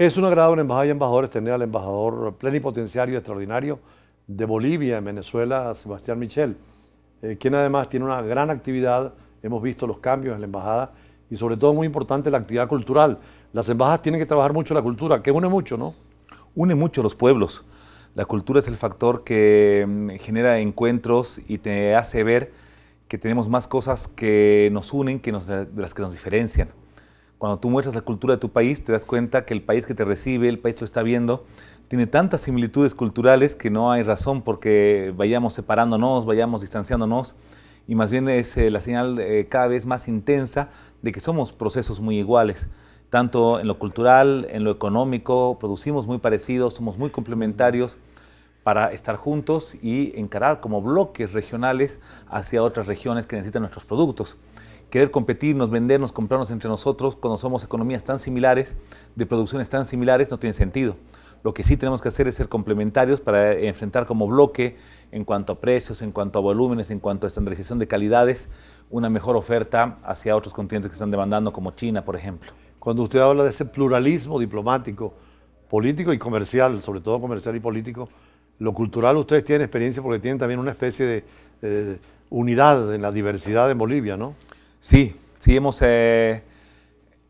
Es un agrado en Embajada y Embajadores tener al embajador plenipotenciario extraordinario de Bolivia en Venezuela, Sebastián Michel, eh, quien además tiene una gran actividad. Hemos visto los cambios en la embajada y sobre todo muy importante la actividad cultural. Las embajadas tienen que trabajar mucho la cultura, que une mucho, ¿no? Une mucho los pueblos. La cultura es el factor que mm, genera encuentros y te hace ver que tenemos más cosas que nos unen que las que nos diferencian. Cuando tú muestras la cultura de tu país, te das cuenta que el país que te recibe, el país que lo está viendo, tiene tantas similitudes culturales que no hay razón porque vayamos separándonos, vayamos distanciándonos y más bien es eh, la señal eh, cada vez más intensa de que somos procesos muy iguales, tanto en lo cultural, en lo económico, producimos muy parecidos, somos muy complementarios para estar juntos y encarar como bloques regionales hacia otras regiones que necesitan nuestros productos querer competirnos, vendernos, comprarnos entre nosotros cuando somos economías tan similares, de producciones tan similares, no tiene sentido. Lo que sí tenemos que hacer es ser complementarios para enfrentar como bloque en cuanto a precios, en cuanto a volúmenes, en cuanto a estandarización de calidades, una mejor oferta hacia otros continentes que están demandando, como China, por ejemplo. Cuando usted habla de ese pluralismo diplomático, político y comercial, sobre todo comercial y político, lo cultural ustedes tienen experiencia porque tienen también una especie de eh, unidad en la diversidad en Bolivia, ¿no? Sí, sí, hemos, eh,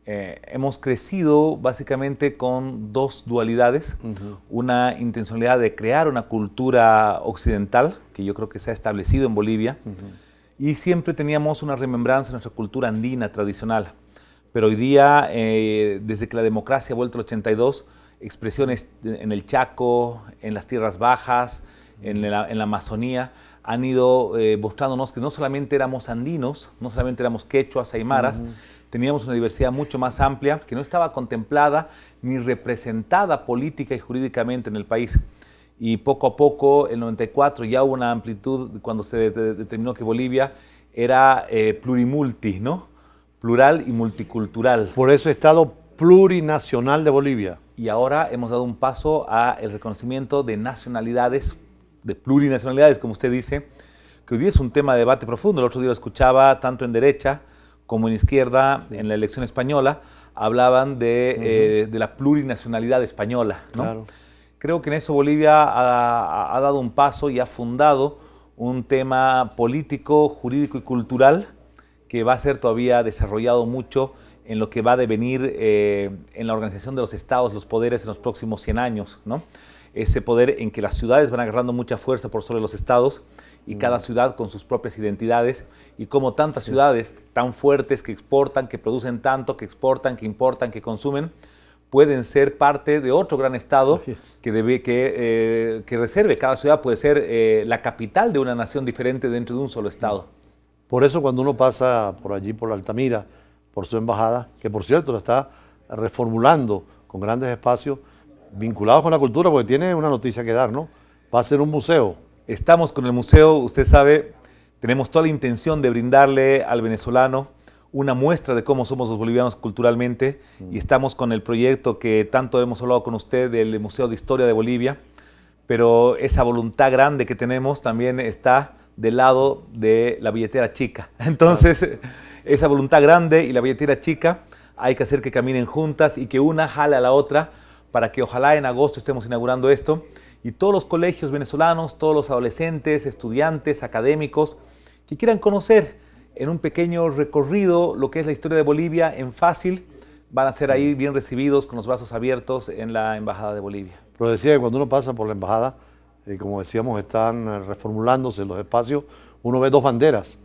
eh, hemos crecido básicamente con dos dualidades. Una intencionalidad de crear una cultura occidental, que yo creo que se ha establecido en Bolivia, y siempre teníamos una remembranza de nuestra cultura andina tradicional. Pero hoy día, eh, desde que la democracia ha vuelto al 82, expresiones en el Chaco, en las tierras bajas, en la, Amazonía han ido eh, mostrándonos que no solamente éramos andinos, no solamente éramos quechuas, aymaras, teníamos una diversidad mucho más amplia que no estaba contemplada ni representada política y jurídicamente en el país. Y poco a poco, en 94 ya hubo una amplitud cuando se determinó que Bolivia era eh, plurimulti, ¿no? Plural y multicultural. Por eso Estado plurinacional de Bolivia. Y ahora hemos dado un paso a el reconocimiento de nacionalidades de plurinacionalidades, como usted dice, que hoy día es un tema de debate profundo. El otro día lo escuchaba tanto en derecha como en izquierda, en la elección española, hablaban de, eh, la plurinacionalidad española. Creo que en eso Bolivia ha, dado un paso y ha fundado un tema político, jurídico y cultural que va a ser todavía desarrollado mucho en lo que va a devenir eh, en la organización de los estados, los poderes en los próximos 100 años. ¿no? ese poder en que las ciudades van agarrando mucha fuerza por sobre los estados y cada mm. ciudad con sus propias identidades y como tantas ciudades tan fuertes que exportan, que producen tanto, que exportan, que importan, que consumen, pueden ser parte de otro gran estado que, que, eh, que, reserve. Cada ciudad puede ser eh, la capital de una nación diferente dentro de un solo estado. Mm. Por eso cuando uno pasa por allí, por la Altamira, por su embajada, que por cierto la está reformulando con grandes espacios, vinculados con la cultura, porque tiene una noticia que dar, ¿no? Va a ser un museo. Estamos con el museo, usted sabe, tenemos toda la intención de brindarle al venezolano una muestra de cómo somos los bolivianos culturalmente y estamos con el proyecto que tanto hemos hablado con usted del Museo de Historia de Bolivia, pero esa voluntad grande que tenemos también está del lado de la billetera chica. Entonces, esa voluntad grande y la billetera chica hay que hacer que caminen juntas y que una jale a la otra para que ojalá en agosto estemos inaugurando esto y todos los colegios venezolanos, todos los adolescentes, estudiantes, académicos que quieran conocer en un pequeño recorrido lo que es la historia de Bolivia en fácil, van a ser ahí bien recibidos con los brazos abiertos en la Embajada de Bolivia. Pero decía que cuando uno pasa por la Embajada, eh, como decíamos, están eh, reformulándose los espacios, uno ve dos banderas.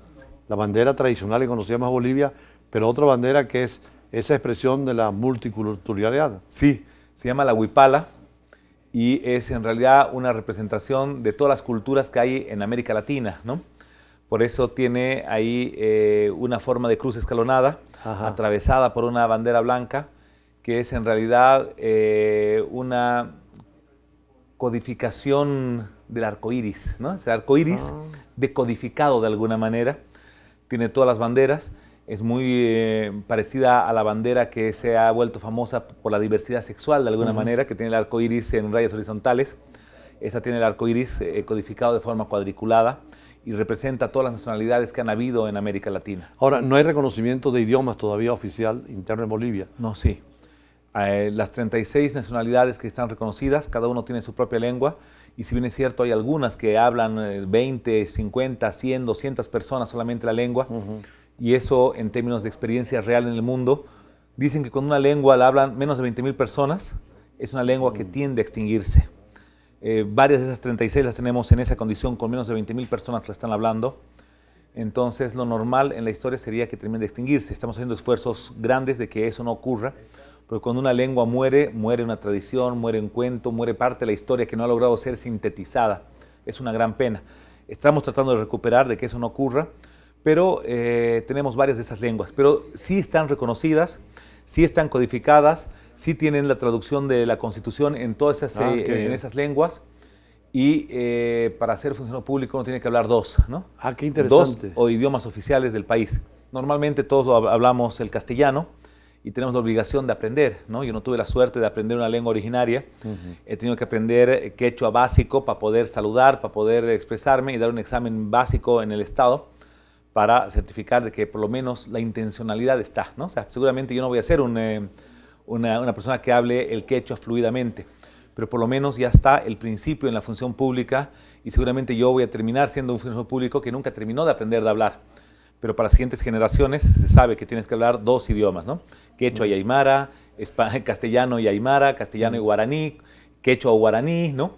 La bandera tradicional que conocíamos a Bolivia, pero otra bandera que es esa expresión de la multiculturalidad. Sí, se llama la huipala y es en realidad una representación de todas las culturas que hay en América Latina, Por eso tiene ahí eh, una forma de cruz escalonada, atravesada por una bandera blanca, que es en realidad eh, una codificación del arco iris, ¿no? Es el arco iris ah. decodificado de alguna manera. Tiene todas las banderas es muy eh, parecida a la bandera que se ha vuelto famosa por la diversidad sexual de alguna manera, que tiene el arco iris en rayas horizontales. Esa tiene el arco iris eh, codificado de forma cuadriculada y representa todas las nacionalidades que han habido en América Latina. Ahora, ¿no hay reconocimiento de idiomas todavía oficial interno en Bolivia? No, sí. Eh, las 36 nacionalidades que están reconocidas, cada uno tiene su propia lengua y si bien es cierto hay algunas que hablan 20, 50, 100, 200 personas solamente la lengua y eso en términos de experiencia real en el mundo, dicen que con una lengua la hablan menos de 20.000 personas, es una lengua que mm. tiende a extinguirse. Eh, varias de esas 36 las tenemos en esa condición, con menos de 20.000 personas la están hablando. Entonces lo normal en la historia sería que termine de extinguirse. Estamos haciendo esfuerzos grandes de que eso no ocurra, porque cuando una lengua muere, muere una tradición, muere un cuento, muere parte de la historia que no ha logrado ser sintetizada. Es una gran pena. Estamos tratando de recuperar de que eso no ocurra pero eh, tenemos varias de esas lenguas, pero sí están reconocidas, sí están codificadas, sí tienen la traducción de la Constitución en todas esas, ah, eh, en esas lenguas. Y eh, para ser funcionario público uno tiene que hablar dos, ¿no? Ah, qué interesante. Dos o idiomas oficiales del país. Normalmente todos hablamos el castellano y tenemos la obligación de aprender, ¿no? Yo no tuve la suerte de aprender una lengua originaria. He tenido que aprender quechua básico para poder saludar, para poder expresarme y dar un examen básico en el Estado para certificar de que por lo menos la intencionalidad está. ¿no? O sea, seguramente yo no voy a ser eh, una, una, persona que hable el quechua fluidamente, pero por lo menos ya está el principio en la función pública y seguramente yo voy a terminar siendo un funcionario público que nunca terminó de aprender de hablar. Pero para las siguientes generaciones se sabe que tienes que hablar dos idiomas, ¿no? Quechua y aymara, castellano y aymara, castellano y guaraní, quechua o guaraní, ¿no?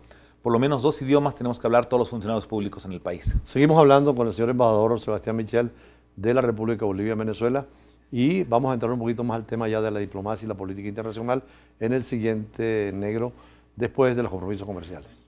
por lo menos dos idiomas tenemos que hablar todos los funcionarios públicos en el país. Seguimos hablando con el señor embajador Sebastián Michel de la República Bolivia Venezuela y vamos a entrar un poquito más al tema ya de la diplomacia y la política internacional en el siguiente negro después de los compromisos comerciales.